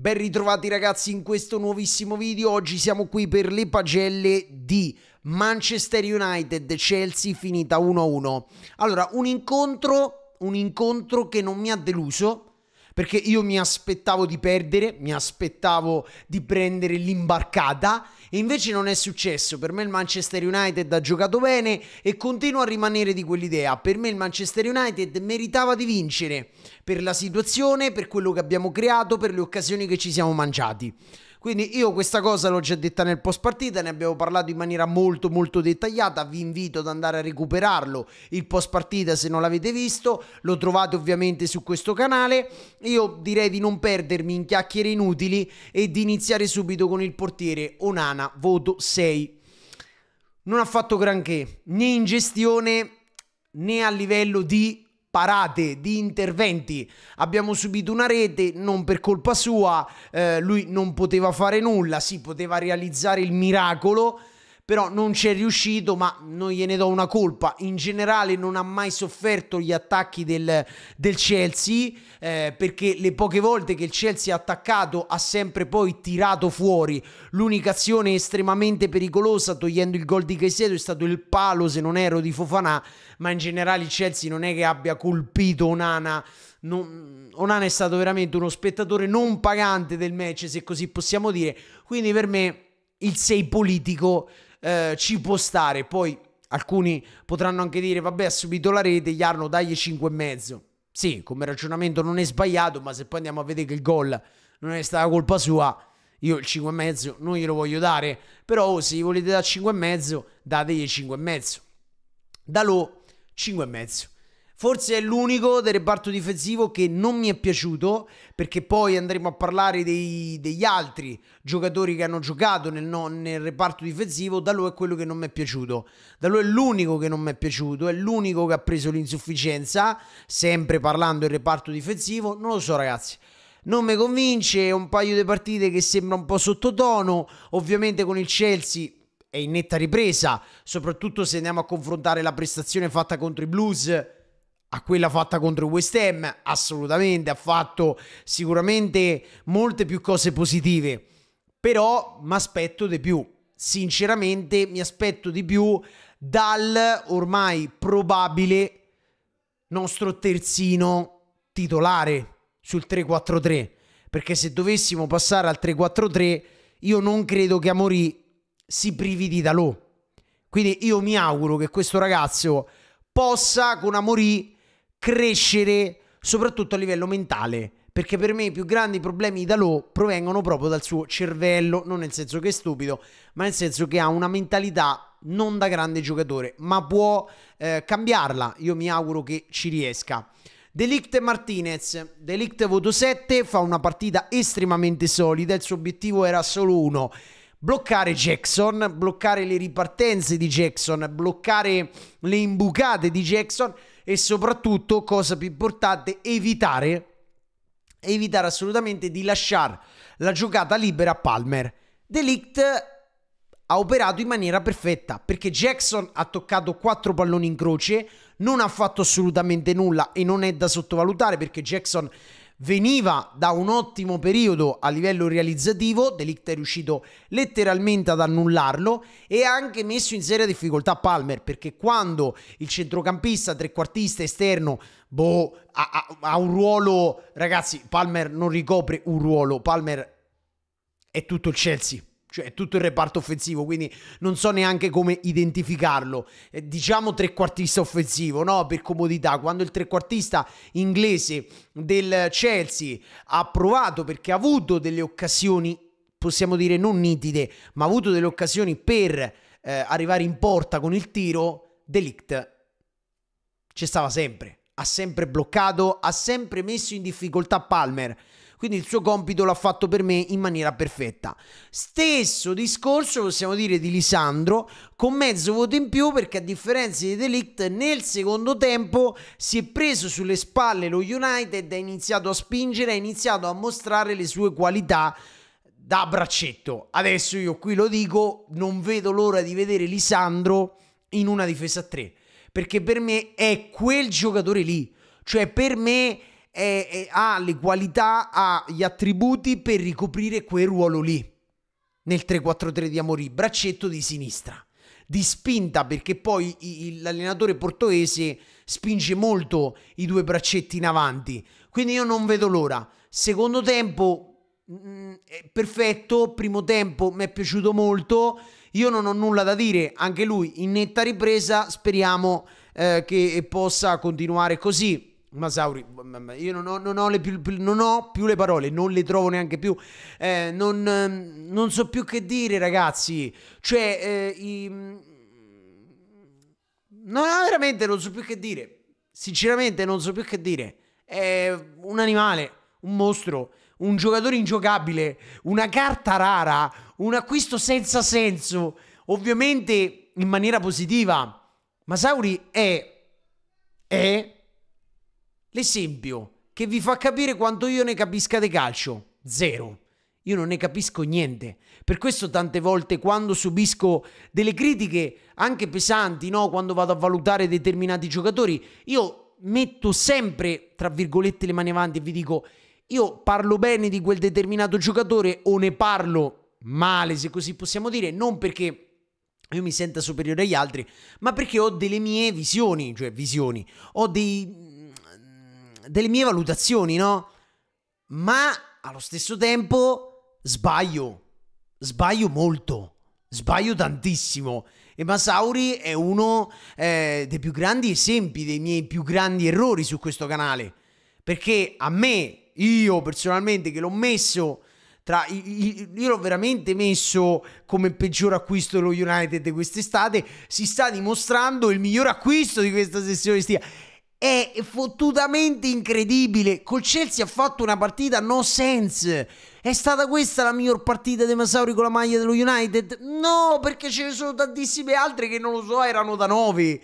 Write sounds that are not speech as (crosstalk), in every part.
Ben ritrovati ragazzi in questo nuovissimo video, oggi siamo qui per le pagelle di Manchester United Chelsea finita 1-1. Allora, un incontro, un incontro che non mi ha deluso, perché io mi aspettavo di perdere, mi aspettavo di prendere l'imbarcata e invece non è successo. Per me il Manchester United ha giocato bene e continuo a rimanere di quell'idea. Per me il Manchester United meritava di vincere per la situazione, per quello che abbiamo creato, per le occasioni che ci siamo mangiati. Quindi io questa cosa l'ho già detta nel post partita, ne abbiamo parlato in maniera molto molto dettagliata, vi invito ad andare a recuperarlo il post partita se non l'avete visto, lo trovate ovviamente su questo canale. Io direi di non perdermi in chiacchiere inutili e di iniziare subito con il portiere Onana, voto 6. Non ha fatto granché, né in gestione né a livello di parate, di interventi. Abbiamo subito una rete, non per colpa sua, eh, lui non poteva fare nulla, si sì, poteva realizzare il miracolo, però non ci è riuscito, ma non gliene do una colpa. In generale non ha mai sofferto gli attacchi del, del Chelsea, eh, perché le poche volte che il Chelsea ha attaccato ha sempre poi tirato fuori. L'unica azione estremamente pericolosa, togliendo il gol di Caicedo, è stato il palo, se non ero, di Fofanà, ma in generale il Chelsea non è che abbia colpito Onana. Non, Onana è stato veramente uno spettatore non pagante del match, se così possiamo dire. Quindi per me il 6 politico eh, ci può stare. Poi alcuni potranno anche dire, vabbè, ha subito la rete, Jarno dagli 5,5. Sì, come ragionamento non è sbagliato, ma se poi andiamo a vedere che il gol non è stata colpa sua, io il 5,5 non glielo voglio dare. Però oh, se gli volete da 5,5, dategli 5,5. Da lo 5 e mezzo. Forse è l'unico del reparto difensivo che non mi è piaciuto, perché poi andremo a parlare dei, degli altri giocatori che hanno giocato nel, nel reparto difensivo. Da lui è quello che non mi è piaciuto. Da lui è l'unico che non mi è piaciuto, è l'unico che ha preso l'insufficienza, sempre parlando del reparto difensivo. Non lo so, ragazzi non mi convince, è un paio di partite che sembra un po' sottotono, ovviamente con il Chelsea è in netta ripresa, soprattutto se andiamo a confrontare la prestazione fatta contro i Blues a quella fatta contro il West Ham, assolutamente, ha fatto sicuramente molte più cose positive, però mi aspetto di più, sinceramente mi aspetto di più dal ormai probabile nostro terzino titolare sul 3-4-3, perché se dovessimo passare al 3-4-3 io non credo che Amorì si privi di lo. Quindi io mi auguro che questo ragazzo possa con Amorì crescere soprattutto a livello mentale. Perché per me i più grandi problemi di Dalò provengono proprio dal suo cervello, non nel senso che è stupido, ma nel senso che ha una mentalità non da grande giocatore, ma può eh, cambiarla. Io mi auguro che ci riesca. Delict Martinez, Delict voto 7, fa una partita estremamente solida, il suo obiettivo era solo uno, bloccare Jackson, bloccare le ripartenze di Jackson, bloccare le imbucate di Jackson e soprattutto, cosa più importante, evitare, evitare assolutamente di lasciare la giocata libera a Palmer. Delict ha operato in maniera perfetta perché Jackson ha toccato quattro palloni in croce, non ha fatto assolutamente nulla e non è da sottovalutare perché Jackson veniva da un ottimo periodo a livello realizzativo, Delict è riuscito letteralmente ad annullarlo e ha anche messo in seria difficoltà Palmer perché quando il centrocampista, trequartista, esterno, boh, ha, ha un ruolo, ragazzi, Palmer non ricopre un ruolo, Palmer è tutto il Chelsea cioè tutto il reparto offensivo, quindi non so neanche come identificarlo. Eh, diciamo trequartista offensivo, no? Per comodità, quando il trequartista inglese del Chelsea ha provato perché ha avuto delle occasioni, possiamo dire non nitide, ma ha avuto delle occasioni per eh, arrivare in porta con il tiro, Delict ci stava sempre, ha sempre bloccato, ha sempre messo in difficoltà Palmer. Quindi il suo compito l'ha fatto per me in maniera perfetta. Stesso discorso possiamo dire di Lisandro con mezzo voto in più perché a differenza di Delict nel secondo tempo si è preso sulle spalle lo United, ha iniziato a spingere, ha iniziato a mostrare le sue qualità da braccetto. Adesso io qui lo dico, non vedo l'ora di vedere Lisandro in una difesa a 3, perché per me è quel giocatore lì. Cioè per me è, è, ha le qualità, ha gli attributi per ricoprire quel ruolo lì. Nel 3-4-3 di Amorì, braccetto di sinistra, di spinta, perché poi l'allenatore portoghese spinge molto i due braccetti in avanti. Quindi io non vedo l'ora. Secondo tempo mh, mm, perfetto, primo tempo mi è piaciuto molto. Io non ho nulla da dire, anche lui in netta ripresa, speriamo eh, che possa continuare così Masauri, io non ho, non, ho le, non ho, più, le parole, non le trovo neanche più. Eh, non, ehm, non, so più che dire, ragazzi. Cioè, eh, i... no, veramente non so più che dire. Sinceramente, non so più che dire. È un animale, un mostro, un giocatore ingiocabile, una carta rara, un acquisto senza senso. Ovviamente in maniera positiva. Masauri è. è L'esempio che vi fa capire quanto io ne capisca di calcio. Zero. Io non ne capisco niente. Per questo tante volte quando subisco delle critiche, anche pesanti, no? quando vado a valutare determinati giocatori, io metto sempre, tra virgolette, le mani avanti e vi dico, io parlo bene di quel determinato giocatore o ne parlo male, se così possiamo dire, non perché io mi senta superiore agli altri, ma perché ho delle mie visioni, cioè visioni, ho dei delle mie valutazioni, no? Ma allo stesso tempo sbaglio, sbaglio molto, sbaglio tantissimo. E Masauri è uno eh, dei più grandi esempi, dei miei più grandi errori su questo canale. Perché a me, io personalmente che l'ho messo tra... Io l'ho veramente messo come peggior acquisto dello United quest'estate, si sta dimostrando il miglior acquisto di questa sessione estiva è fottutamente incredibile. Col Chelsea ha fatto una partita no sense. È stata questa la miglior partita di Masauri con la maglia dello United? No, perché ce ne sono tantissime altre che non lo so, erano da 9.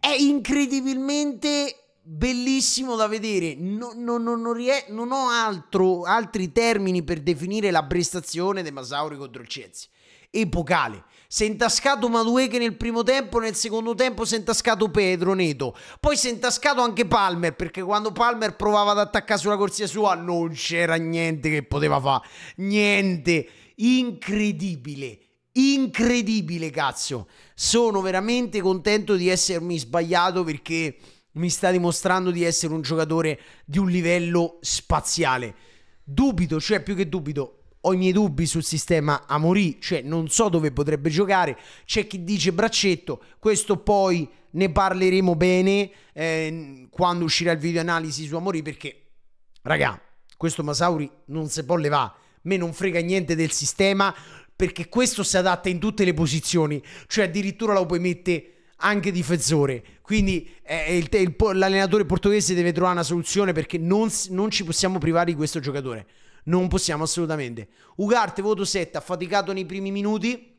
È incredibilmente bellissimo da vedere. No, no, no, non ho altro, altri termini per definire la prestazione di Masauri contro il Chelsea epocale. Si è intascato Madueche nel primo tempo, nel secondo tempo si è intascato Pedro Neto. Poi si è intascato anche Palmer, perché quando Palmer provava ad attaccare sulla corsia sua non c'era niente che poteva fare. Niente. Incredibile. Incredibile, cazzo. Sono veramente contento di essermi sbagliato perché mi sta dimostrando di essere un giocatore di un livello spaziale. Dubito, cioè più che dubito, ho i miei dubbi sul sistema Amorì, cioè non so dove potrebbe giocare. C'è chi dice braccetto, questo poi ne parleremo bene eh, quando uscirà il video analisi su Amorì perché raga, questo Masauri non si può levare. Me non frega niente del sistema perché questo si adatta in tutte le posizioni, cioè addirittura lo puoi mettere anche difensore. Quindi eh, l'allenatore portoghese deve trovare una soluzione perché non, non ci possiamo privare di questo giocatore non possiamo assolutamente. Ugarte, voto 7, ha faticato nei primi minuti,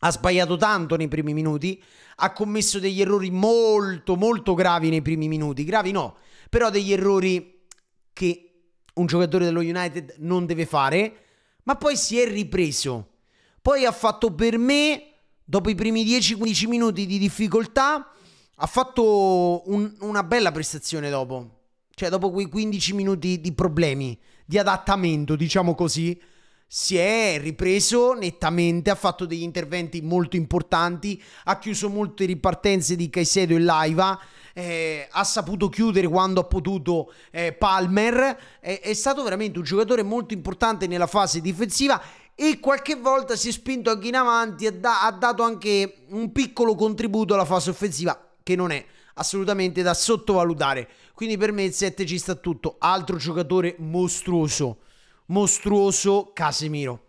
ha sbagliato tanto nei primi minuti, ha commesso degli errori molto, molto gravi nei primi minuti. Gravi no, però degli errori che un giocatore dello United non deve fare, ma poi si è ripreso. Poi ha fatto per me, dopo i primi 10-15 minuti di difficoltà, ha fatto un, una bella prestazione dopo. Cioè, dopo quei 15 minuti di problemi di adattamento, diciamo così, si è ripreso nettamente, ha fatto degli interventi molto importanti, ha chiuso molte ripartenze di Caicedo e Laiva, eh, ha saputo chiudere quando ha potuto eh, Palmer, eh, è stato veramente un giocatore molto importante nella fase difensiva e qualche volta si è spinto anche in avanti e da- ha dato anche un piccolo contributo alla fase offensiva che non è assolutamente da sottovalutare. Quindi per me il 7 ci sta tutto. Altro giocatore mostruoso, mostruoso Casemiro.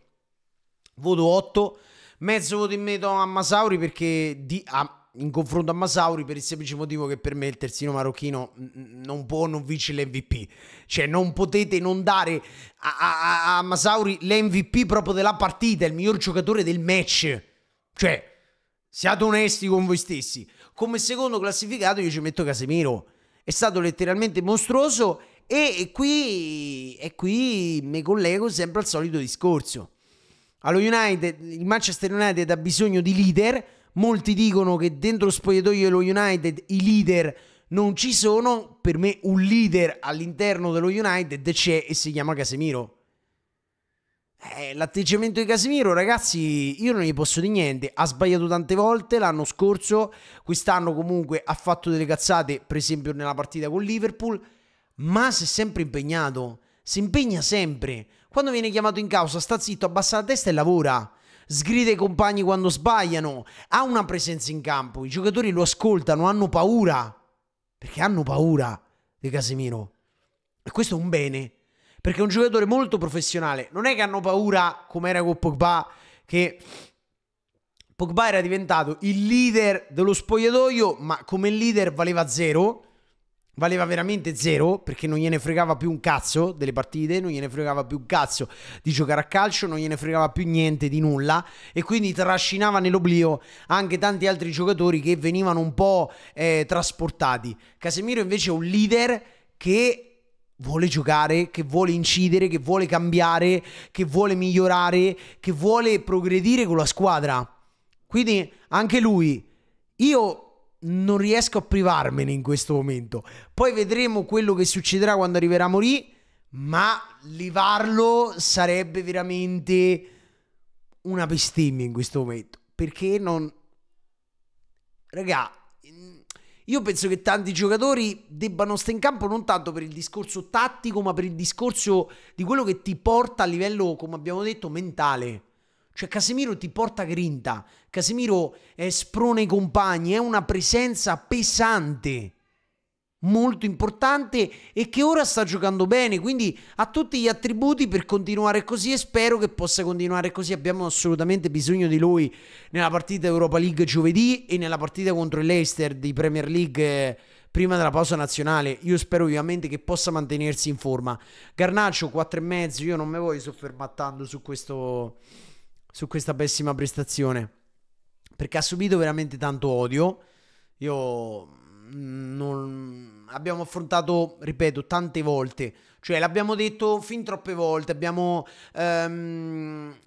Voto 8, mezzo voto in meno a Masauri perché di, a, in confronto a Masauri per il semplice motivo che per me il terzino marocchino non può non vincere l'MVP. Cioè non potete non dare a, a, a Masauri l'MVP proprio della partita, il miglior giocatore del match. Cioè, siate onesti con voi stessi. Come secondo classificato io ci metto Casemiro. È stato letteralmente mostruoso e qui, e qui mi collego sempre al solito discorso. Allo United, il Manchester United ha bisogno di leader. Molti dicono che dentro lo spogliatoio dello United i leader non ci sono. Per me un leader all'interno dello United c'è e si chiama Casemiro. Eh, l'atteggiamento di Casimiro, ragazzi, io non gli posso dire niente. Ha sbagliato tante volte l'anno scorso. Quest'anno, comunque, ha fatto delle cazzate, per esempio, nella partita con Liverpool. Ma si è sempre impegnato. Si impegna sempre. Quando viene chiamato in causa, sta zitto, abbassa la testa e lavora. Sgrida i compagni quando sbagliano. Ha una presenza in campo. I giocatori lo ascoltano, hanno paura. Perché hanno paura di Casimiro. E questo è un bene perché è un giocatore molto professionale. Non è che hanno paura, come era con Pogba, che Pogba era diventato il leader dello spogliatoio, ma come leader valeva zero. Valeva veramente zero perché non gliene fregava più un cazzo delle partite, non gliene fregava più un cazzo di giocare a calcio, non gliene fregava più niente di nulla e quindi trascinava nell'oblio anche tanti altri giocatori che venivano un po' eh, trasportati. Casemiro invece è un leader che vuole giocare, che vuole incidere, che vuole cambiare, che vuole migliorare, che vuole progredire con la squadra. Quindi anche lui, io non riesco a privarmene in questo momento. Poi vedremo quello che succederà quando arriverà Morì, ma levarlo sarebbe veramente una bestemmia in questo momento. Perché non... Raga, io penso che tanti giocatori debbano stare in campo non tanto per il discorso tattico, ma per il discorso di quello che ti porta a livello, come abbiamo detto, mentale. Cioè Casemiro ti porta grinta, Casemiro è eh, sprone i compagni, è una presenza pesante molto importante e che ora sta giocando bene, quindi ha tutti gli attributi per continuare così e spero che possa continuare così. Abbiamo assolutamente bisogno di lui nella partita Europa League giovedì e nella partita contro il Leicester di Premier League eh, prima della pausa nazionale. Io spero ovviamente che possa mantenersi in forma. Garnaccio 4,5, io non mi voglio soffermare tanto su, questo, su questa pessima prestazione perché ha subito veramente tanto odio. Io non abbiamo affrontato, ripeto, tante volte, cioè l'abbiamo detto fin troppe volte, abbiamo ehm,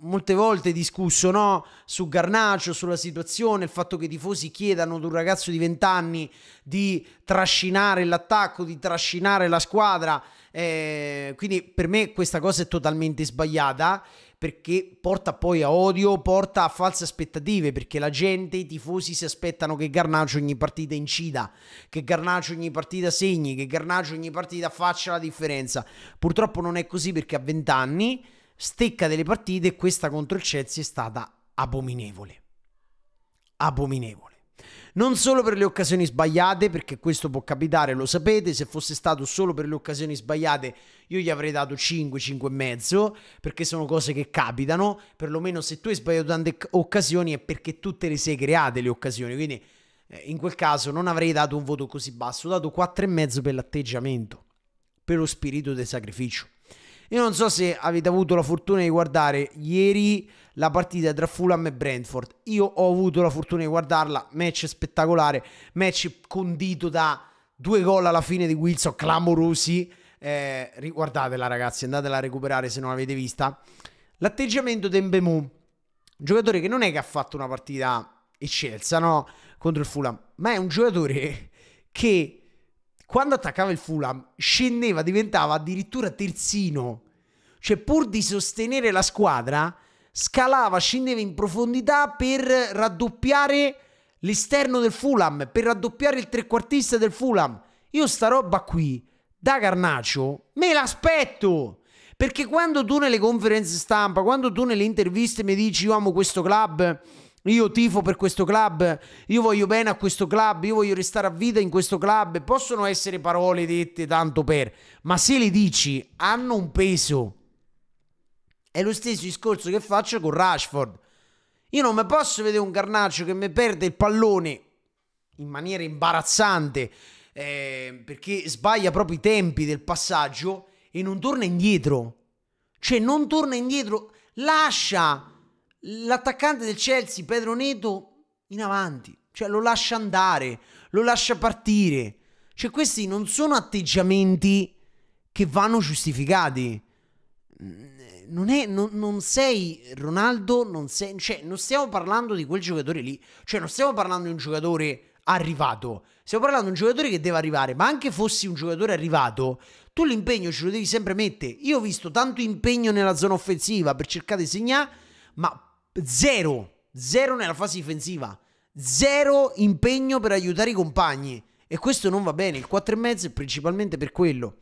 molte volte discusso no? su Garnaccio, sulla situazione, il fatto che i tifosi chiedano ad un ragazzo di 20 anni di trascinare l'attacco, di trascinare la squadra, eh, quindi per me questa cosa è totalmente sbagliata perché porta poi a odio, porta a false aspettative, perché la gente, i tifosi si aspettano che Garnaccio ogni partita incida, che Garnaccio ogni partita segni, che Garnaccio ogni partita faccia la differenza. Purtroppo non è così perché a 20 anni stecca delle partite e questa contro il Chelsea è stata abominevole. Abominevole. Non solo per le occasioni sbagliate, perché questo può capitare, lo sapete, se fosse stato solo per le occasioni sbagliate io gli avrei dato 5, 5,5, perché sono cose che capitano, perlomeno se tu hai sbagliato tante occasioni è perché tu te le sei create le occasioni, quindi eh, in quel caso non avrei dato un voto così basso, ho dato 4,5 per l'atteggiamento, per lo spirito del sacrificio. Io non so se avete avuto la fortuna di guardare ieri la partita tra Fulham e Brentford. Io ho avuto la fortuna di guardarla, match spettacolare, match condito da due gol alla fine di Wilson, clamorosi. Eh, riguardatela ragazzi, andatela a recuperare se non l'avete vista. L'atteggiamento Dembemu, giocatore che non è che ha fatto una partita eccelsa, no? Contro il Fulham, ma è un giocatore (laughs) che quando attaccava il Fulham scendeva, diventava addirittura terzino. Cioè, pur di sostenere la squadra, scalava, scendeva in profondità per raddoppiare l'esterno del Fulham, per raddoppiare il trequartista del Fulham. Io sta roba qui, da Carnaccio, me l'aspetto. Perché quando tu nelle conferenze stampa, quando tu nelle interviste mi dici io amo questo club, io tifo per questo club, io voglio bene a questo club, io voglio restare a vita in questo club. Possono essere parole dette tanto per, ma se le dici hanno un peso. È lo stesso discorso che faccio con Rashford. Io non mi posso vedere un Carnaccio che mi perde il pallone in maniera imbarazzante eh, perché sbaglia proprio i tempi del passaggio e non torna indietro. Cioè non torna indietro, lascia l'attaccante del Chelsea, Pedro Neto, in avanti. Cioè lo lascia andare, lo lascia partire. Cioè questi non sono atteggiamenti che vanno giustificati. Mm, non, è, non, non sei Ronaldo, non, sei, cioè, non stiamo parlando di quel giocatore lì. Cioè non stiamo parlando di un giocatore arrivato. Stiamo parlando di un giocatore che deve arrivare, ma anche fossi un giocatore arrivato, tu l'impegno ce lo devi sempre mettere. Io ho visto tanto impegno nella zona offensiva per cercare di segnare, ma zero, zero nella fase difensiva, zero impegno per aiutare i compagni. E questo non va bene, il 4,5 è principalmente per quello.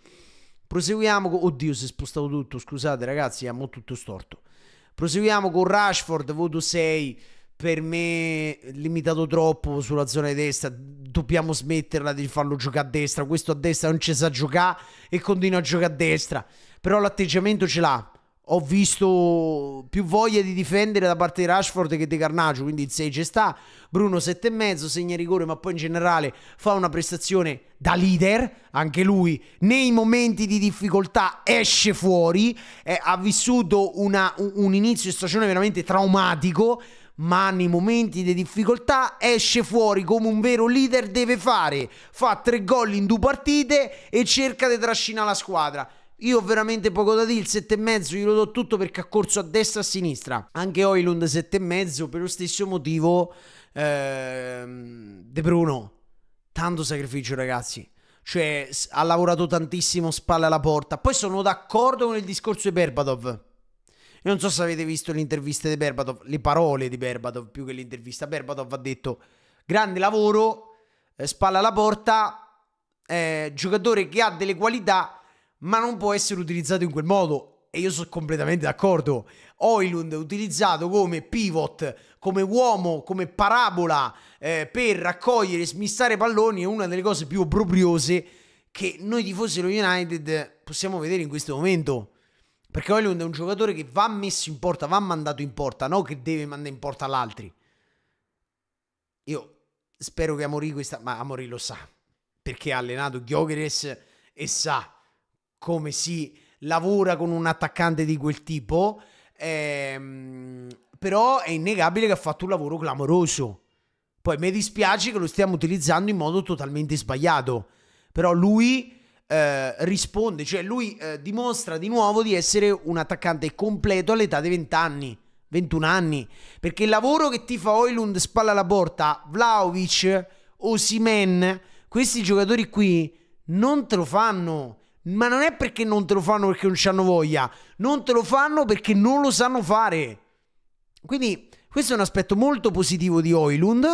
Proseguiamo, oddio si è spostato tutto, scusate ragazzi, amo tutto storto. Proseguiamo con Rashford, voto 6, per me limitato troppo sulla zona di destra, dobbiamo smetterla di farlo giocare a destra, questo a destra non ci sa giocare e continua a giocare a destra, però l'atteggiamento ce l'ha ho visto più voglia di difendere da parte di Rashford che di Carnaccio, quindi il 6 ci sta. Bruno 7,5 segna rigore, ma poi in generale fa una prestazione da leader, anche lui nei momenti di difficoltà esce fuori, eh, ha vissuto una, un, un inizio di stagione veramente traumatico, ma nei momenti di difficoltà esce fuori come un vero leader deve fare, fa tre gol in due partite e cerca di trascinare la squadra io ho veramente poco da dire, il e mezzo glielo do tutto perché ha corso a destra e a sinistra. Anche Oilund e mezzo per lo stesso motivo ehm, De Bruno. Tanto sacrificio ragazzi. Cioè ha lavorato tantissimo spalle alla porta. Poi sono d'accordo con il discorso di Berbatov. Io non so se avete visto l'intervista di Berbatov, le parole di Berbatov più che l'intervista. Berbatov ha detto grande lavoro, eh, spalla alla porta, eh, giocatore che ha delle qualità ma non può essere utilizzato in quel modo. E io sono completamente d'accordo. Oilund utilizzato come pivot, come uomo, come parabola eh, per raccogliere e smistare palloni è una delle cose più obbrobriose che noi tifosi dello United possiamo vedere in questo momento. Perché Oilund è un giocatore che va messo in porta, va mandato in porta, non che deve mandare in porta all'altri. Io spero che Amorì questa... ma Amorì lo sa, perché ha allenato Giocheres e sa come si lavora con un attaccante di quel tipo, ehm, però è innegabile che ha fatto un lavoro clamoroso. Poi mi dispiace che lo stiamo utilizzando in modo totalmente sbagliato, però lui eh, risponde, cioè lui eh, dimostra di nuovo di essere un attaccante completo all'età di 20 anni. 21 anni, perché il lavoro che ti fa Oilund spalla alla porta, Vlaovic, Osimen, questi giocatori qui non te lo fanno ma non è perché non te lo fanno perché non ci hanno voglia, non te lo fanno perché non lo sanno fare. Quindi questo è un aspetto molto positivo di Oilund,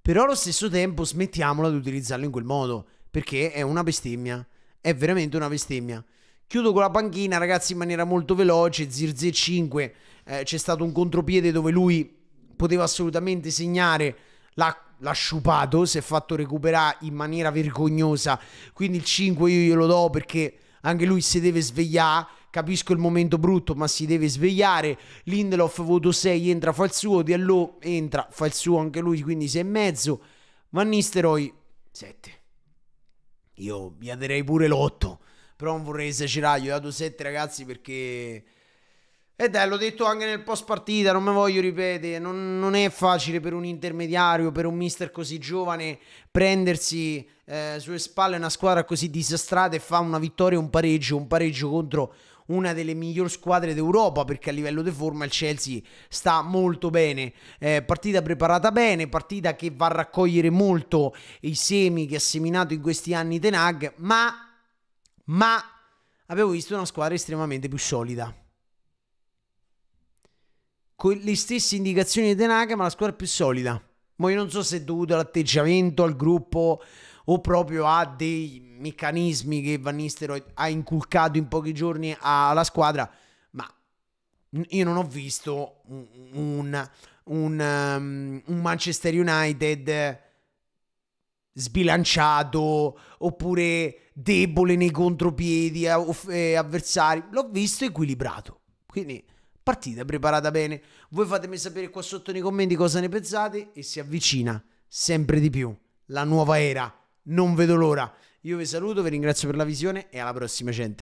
però allo stesso tempo smettiamola di utilizzarlo in quel modo, perché è una bestemmia, è veramente una bestemmia. Chiudo con la panchina, ragazzi, in maniera molto veloce, Zirze 5, eh, c'è stato un contropiede dove lui poteva assolutamente segnare la l'ha sciupato, si è fatto recuperare in maniera vergognosa. Quindi il 5 io glielo do perché anche lui si deve svegliare. Capisco il momento brutto, ma si deve svegliare. Lindelof voto 6, entra, fa il suo. Diallo entra, fa il suo anche lui, quindi 6,5. Van Nisteroi 7. Io gli darei pure l'8, però non vorrei esagerare. Gli ho dato 7 ragazzi perché ed è, l'ho detto anche nel post partita, non me voglio ripetere, non, non, è facile per un intermediario, per un mister così giovane, prendersi eh, sulle spalle una squadra così disastrata e fa una vittoria e un pareggio, un pareggio contro una delle migliori squadre d'Europa perché a livello di forma il Chelsea sta molto bene. Eh, partita preparata bene, partita che va a raccogliere molto i semi che ha seminato in questi anni Tenag, ma, ma avevo visto una squadra estremamente più solida con le stesse indicazioni di Tanaka, ma la squadra è più solida. Ma io non so se è dovuto all'atteggiamento, al gruppo o proprio a dei meccanismi che Van Nistelrooy ha inculcato in pochi giorni alla squadra, ma io non ho visto un, un, um, un, Manchester United sbilanciato oppure debole nei contropiedi eh, eh, avversari. L'ho visto equilibrato. Quindi partita preparata bene. Voi fatemi sapere qua sotto nei commenti cosa ne pensate e si avvicina sempre di più la nuova era. Non vedo l'ora. Io vi saluto, vi ringrazio per la visione e alla prossima gente.